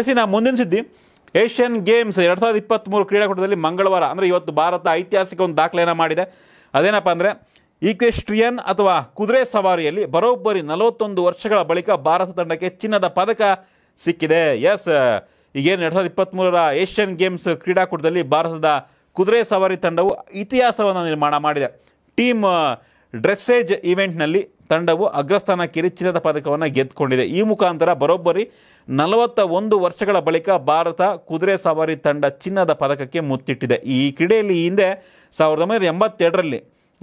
S ನಾ ಮುಂದಿನ ಸುದ್ದಿ ಏಷ್ಯನ್ ಗೇಮ್ಸ್ ಎರಡು ಸಾವಿರದ ಇಪ್ಪತ್ತ್ಮೂರು ಕ್ರೀಡಾಕೂಟದಲ್ಲಿ ಮಂಗಳವಾರ ಅಂದರೆ ಇವತ್ತು ಭಾರತ ಐತಿಹಾಸಿಕ ಒಂದು ದಾಖಲೆಯನ್ನು ಮಾಡಿದೆ ಅದೇನಪ್ಪ ಅಂದರೆ ಈಕ್ವೆಸ್ಟ್ರಿಯನ್ ಅಥವಾ ಕುದುರೆ ಸವಾರಿಯಲ್ಲಿ ಬರೋಬ್ಬರಿ ನಲವತ್ತೊಂದು ವರ್ಷಗಳ ಬಳಿಕ ಭಾರತ ತಂಡಕ್ಕೆ ಚಿನ್ನದ ಪದಕ ಸಿಕ್ಕಿದೆ ಎಸ್ ಈಗೇನು ಎರಡು ಸಾವಿರದ ಇಪ್ಪತ್ತ್ಮೂರರ ಏಷ್ಯನ್ ಗೇಮ್ಸ್ ಕ್ರೀಡಾಕೂಟದಲ್ಲಿ ಭಾರತದ ಕುದುರೆ ಸವಾರಿ ತಂಡವು ಇತಿಹಾಸವನ್ನು ನಿರ್ಮಾಣ ಮಾಡಿದೆ ಟೀಮ್ ಡ್ರೆಸ್ಸೇಜ್ ಈವೆಂಟ್ನಲ್ಲಿ ತಂಡವು ಅಗ್ರಸ್ಥಾನ ಚಿನ್ನದ ಪದಕವನ್ನು ಗೆದ್ದುಕೊಂಡಿದೆ ಈ ಮುಖಾಂತರ ಬರೋಬ್ಬರಿ ನಲವತ್ತ ಒಂದು ವರ್ಷಗಳ ಬಳಿಕ ಭಾರತ ಕುದುರೆ ಸವಾರಿ ತಂಡ ಚಿನ್ನದ ಪದಕಕ್ಕೆ ಮುತ್ತಿಟ್ಟಿದೆ ಈ ಕ್ರೀಡೆಯಲ್ಲಿ ಹಿಂದೆ ಸಾವಿರದ ಒಂಬೈನೂರ ಎಂಬತ್ತೆರಡರಲ್ಲಿ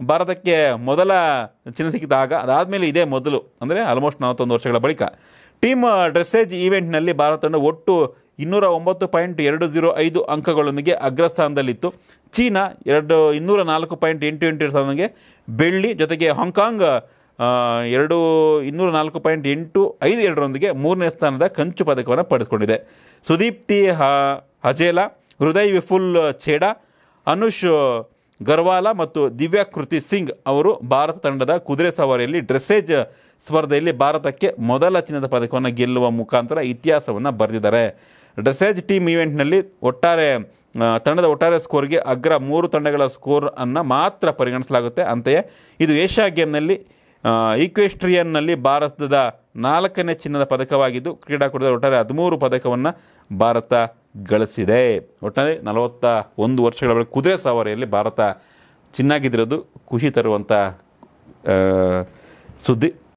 ಭಾರತಕ್ಕೆ ಮೊದಲ ಚಿನ್ನ ಸಿಕ್ಕಿದಾಗ ಅದಾದಮೇಲೆ ಇದೇ ಮೊದಲು ಅಂದರೆ ಆಲ್ಮೋಸ್ಟ್ ನಲವತ್ತೊಂದು ವರ್ಷಗಳ ಬಳಿಕ ಟೀಮ್ ಡ್ರೆಸ್ಸೇಜ್ ಈವೆಂಟ್ನಲ್ಲಿ ಭಾರತ ತಂಡ ಒಟ್ಟು ಇನ್ನೂರ ಒಂಬತ್ತು ಪಾಯಿಂಟ್ ಎರಡು ಜೀರೋ ಐದು ಅಂಕಗಳೊಂದಿಗೆ ಅಗ್ರಸ್ಥಾನದಲ್ಲಿತ್ತು ಚೀನಾ ಎರಡು ಇನ್ನೂರ ನಾಲ್ಕು ಪಾಯಿಂಟ್ ಎಂಟು ಎಂಟು ಎರಡು ಬೆಳ್ಳಿ ಜೊತೆಗೆ ಹಾಂಗ್ಕಾಂಗ್ ಎರಡು ಇನ್ನೂರ ನಾಲ್ಕು ಪಾಯಿಂಟ್ ಎಂಟು ಐದು ಎರಡರೊಂದಿಗೆ ಮೂರನೇ ಸ್ಥಾನದ ಕಂಚು ಪದಕವನ್ನು ಪಡೆದುಕೊಂಡಿದೆ ಸುದೀಪ್ತಿ ಹಜೇಲಾ ಹೃದಯ್ ವಿಫುಲ್ ಛೇಡ ಅನುಷ್ ಗರ್ವಾಲಾ ಮತ್ತು ದಿವ್ಯಾ ಕೃತಿ ಸಿಂಗ್ ಅವರು ಭಾರತ ತಂಡದ ಕುದುರೆ ಸವಾರಿಯಲ್ಲಿ ಡ್ರೆಸ್ಸೇಜ್ ಸ್ಪರ್ಧೆಯಲ್ಲಿ ಭಾರತಕ್ಕೆ ಮೊದಲ ಚಿನ್ನದ ಪದಕವನ್ನು ಗೆಲ್ಲುವ ಮುಖಾಂತರ ಇತಿಹಾಸವನ್ನು ಬರೆದಿದ್ದಾರೆ ಡ್ರೆಸ್ಸೇಜ್ ಟೀಮ್ ಈವೆಂಟ್ನಲ್ಲಿ ಒಟ್ಟಾರೆ ತಂಡದ ಒಟ್ಟಾರೆ ಸ್ಕೋರ್ಗೆ ಅಗ್ರ ಮೂರು ತಂಡಗಳ ಸ್ಕೋರ್ ಅನ್ನು ಮಾತ್ರ ಪರಿಗಣಿಸಲಾಗುತ್ತೆ ಅಂತೆಯೇ ಇದು ಏಷ್ಯಾ ಗೇಮ್ನಲ್ಲಿ ಈಕ್ವೆಸ್ಟ್ರಿಯನ್ನಲ್ಲಿ ಭಾರತದ ನಾಲ್ಕನೇ ಚಿನ್ನದ ಪದಕವಾಗಿದ್ದು ಕ್ರೀಡಾಕೂಟದ ಒಟ್ಟಾರೆ ಹದಿಮೂರು ಪದಕವನ್ನು ಭಾರತ ಗಳಿಸಿದೆ ಒಟ್ಟಾರೆ ನಲವತ್ತ ಒಂದು ವರ್ಷಗಳ ಬಳಿಕ ಕುದುರೆ ಸವಾರಿಯಲ್ಲಿ ಭಾರತ ಚಿನ್ನಾಗಿದ್ದಿರೋದು ಖುಷಿ ತರುವಂಥ ಸುದ್ದಿ